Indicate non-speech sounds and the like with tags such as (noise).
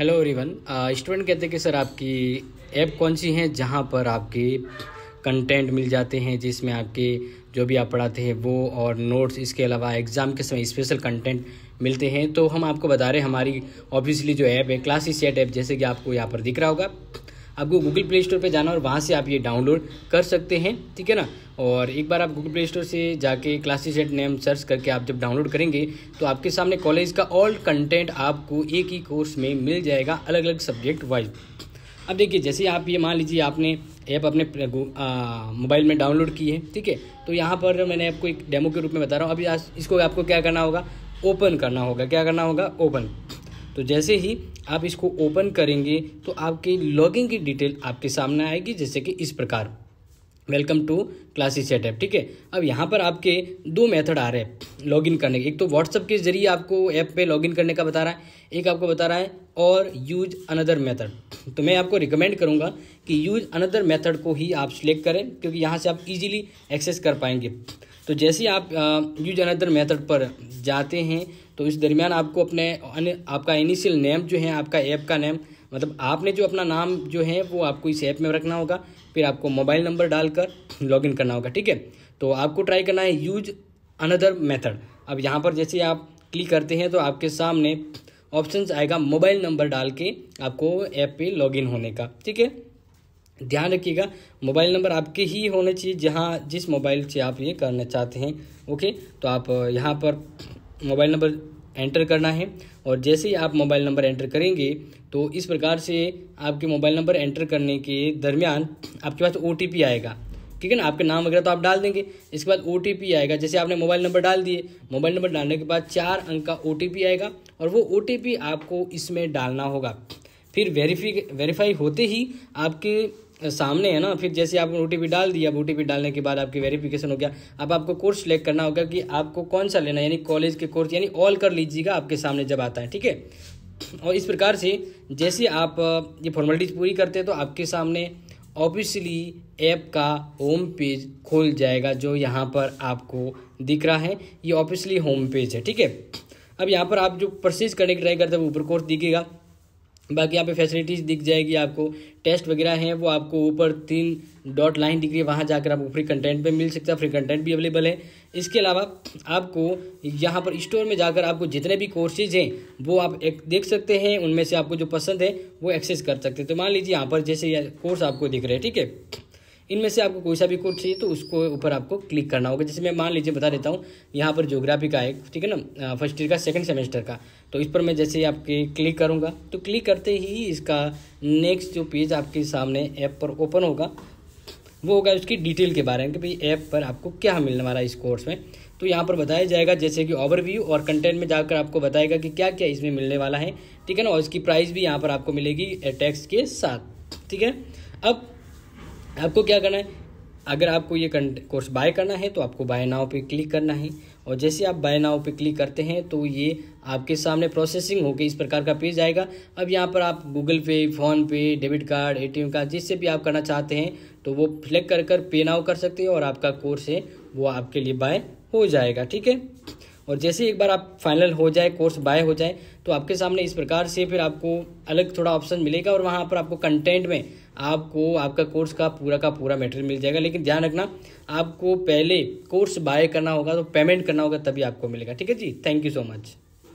hello everyone student कहते हैं कि सर आपकी ऐप कौन सी है जहां पर आपके कंटेंट मिल जाते हैं जिसमें आपके जो भी आप पढ़ाते हैं वो और नोट्स इसके अलावा एग्ज़ाम के समय स्पेशल कंटेंट मिलते हैं तो हम आपको बता रहे हैं हमारी ऑब्वियसली जो ऐप है क्लासी सेट ऐप जैसे कि आपको यहाँ पर दिख रहा होगा आपको गूगल प्ले स्टोर पर जाना और वहाँ से आप ये डाउनलोड कर सकते हैं ठीक है ना और एक बार आप गूगल प्ले स्टोर से जाके क्लासेस एट नेम सर्च करके आप जब डाउनलोड करेंगे तो आपके सामने कॉलेज का ऑल कंटेंट आपको एक ही कोर्स में मिल जाएगा अलग अलग सब्जेक्ट वाइज अब देखिए जैसे आप ये मान लीजिए आपने ऐप अपने मोबाइल में डाउनलोड की है ठीक है तो यहाँ पर मैंने आपको एक डेमो के रूप में बता रहा हूँ अभी इसको आपको क्या करना होगा ओपन करना होगा क्या करना होगा ओपन तो जैसे ही आप इसको ओपन करेंगे तो आपकी लॉगिंग की डिटेल आपके सामने आएगी जैसे कि इस प्रकार वेलकम टू क्लासेस सेटअप ठीक है अब यहाँ पर आपके दो मेथड आ रहे हैं लॉगिन करने के एक तो व्हाट्सअप के जरिए आपको ऐप पे लॉगिन करने का बता रहा है एक आपको बता रहा है और यूज अनदर मेथड तो मैं आपको रिकमेंड करूँगा कि यूज अनदर मेथड को ही आप सिलेक्ट करें क्योंकि यहाँ से आप इजीली एक्सेस कर पाएंगे तो जैसे आप यूज अनदर मेथड पर जाते हैं तो इस दरमियान आपको अपने आपका इनिशियल नेम जो है आपका ऐप का नेम मतलब आपने जो अपना नाम जो है वो आपको इस ऐप में रखना होगा फिर आपको मोबाइल नंबर डालकर लॉगिन (clears throat) करना होगा ठीक है तो आपको ट्राई करना है यूज अनदर मेथड अब यहाँ पर जैसे आप क्लिक करते हैं तो आपके सामने ऑप्शन आएगा मोबाइल नंबर डाल के आपको ऐप पे लॉगिन होने का ठीक है ध्यान रखिएगा मोबाइल नंबर आपके ही होने चाहिए जहाँ जिस मोबाइल से आप ये करना चाहते हैं ओके तो आप यहाँ पर मोबाइल नंबर एंटर करना है और जैसे ही आप मोबाइल नंबर एंटर करेंगे तो इस प्रकार से आपके मोबाइल नंबर एंटर करने के दरमियान आपके पास ओ आएगा ठीक है ना आपके नाम वगैरह तो आप डाल देंगे इसके बाद ओ आएगा जैसे आपने मोबाइल नंबर डाल दिए मोबाइल नंबर डालने के बाद चार अंक का ओ आएगा और वो ओ आपको इसमें डालना होगा फिर वेरीफी वेरीफाई होते ही आपके सामने है ना फिर जैसे आपने ओ डाल दिया अब ओ डालने के बाद आपकी वेरिफिकेशन हो गया अब आपको कोर्स सेलेक्ट करना होगा कि आपको कौन सा लेना यानी कॉलेज के कोर्स यानी ऑल कर लीजिएगा आपके सामने जब आता है ठीक है और इस प्रकार से जैसे आप ये फॉर्मेलिटीज पूरी करते हैं तो आपके सामने ऑफिशियली ऐप का होम पेज खोल जाएगा जो यहाँ पर आपको दिख रहा है ये ऑफिशियली होम पेज है ठीक है अब यहाँ पर आप जो परचेज करने की ट्राई करते हैं वो ऊपर कोर्स दिखेगा बाकी यहाँ पे फैसिलिटीज़ दिख जाएगी आपको टेस्ट वगैरह हैं वो आपको ऊपर तीन डॉट लाइन दिख रही है वहाँ जाकर आपको फ्री कंटेंट पे मिल सकता है फ्री कंटेंट भी अवेलेबल है इसके अलावा आपको यहाँ पर स्टोर में जाकर आपको जितने भी कोर्सेज हैं वो आप एक देख सकते हैं उनमें से आपको जो पसंद है वो एक्सेस कर सकते हैं तो मान लीजिए यहाँ पर जैसे कोर्स आपको दिख रहे हैं ठीक है इनमें से आपको कोई सा भी कोर्स चाहिए तो उसको ऊपर आपको क्लिक करना होगा जैसे मैं मान लीजिए बता देता हूँ यहाँ पर जोग्राफी का एक ठीक है ना फर्स्ट ईयर का सेकेंड सेमेस्टर का तो इस पर मैं जैसे ही आपके क्लिक करूँगा तो क्लिक करते ही इसका नेक्स्ट जो पेज आपके सामने ऐप पर ओपन होगा वो होगा उसकी डिटेल के बारे में कि भाई ऐप पर आपको क्या मिलने वाला है इस कोर्स में तो यहाँ पर बताया जाएगा जैसे कि ओवरव्यू और कंटेंट में जाकर आपको बताएगा कि क्या क्या इसमें मिलने वाला है ठीक है ना और इसकी प्राइस भी यहाँ पर आपको मिलेगी टैक्स के साथ ठीक है अब आपको क्या करना है अगर आपको ये कोर्स बाय करना है तो आपको बाय नाव पे क्लिक करना है और जैसे आप बाय नाव पे क्लिक करते हैं तो ये आपके सामने प्रोसेसिंग होकर इस प्रकार का पेज आएगा अब यहाँ पर आप गूगल पे फ़ोन पे डेबिट कार्ड एटीएम कार्ड जिससे भी आप करना चाहते हैं तो वो फ्लैक कर कर पे नाव कर सकते हैं और आपका कोर्स है वो आपके लिए बाय हो जाएगा ठीक है और जैसे एक बार आप फाइनल हो जाए कोर्स बाय हो जाए तो आपके सामने इस प्रकार से फिर आपको अलग थोड़ा ऑप्शन मिलेगा और वहाँ पर आपको कंटेंट में आपको आपका कोर्स का पूरा का पूरा मटेरियल मिल जाएगा लेकिन ध्यान रखना आपको पहले कोर्स बाय करना होगा तो पेमेंट करना होगा तभी आपको मिलेगा ठीक है जी थैंक यू सो मच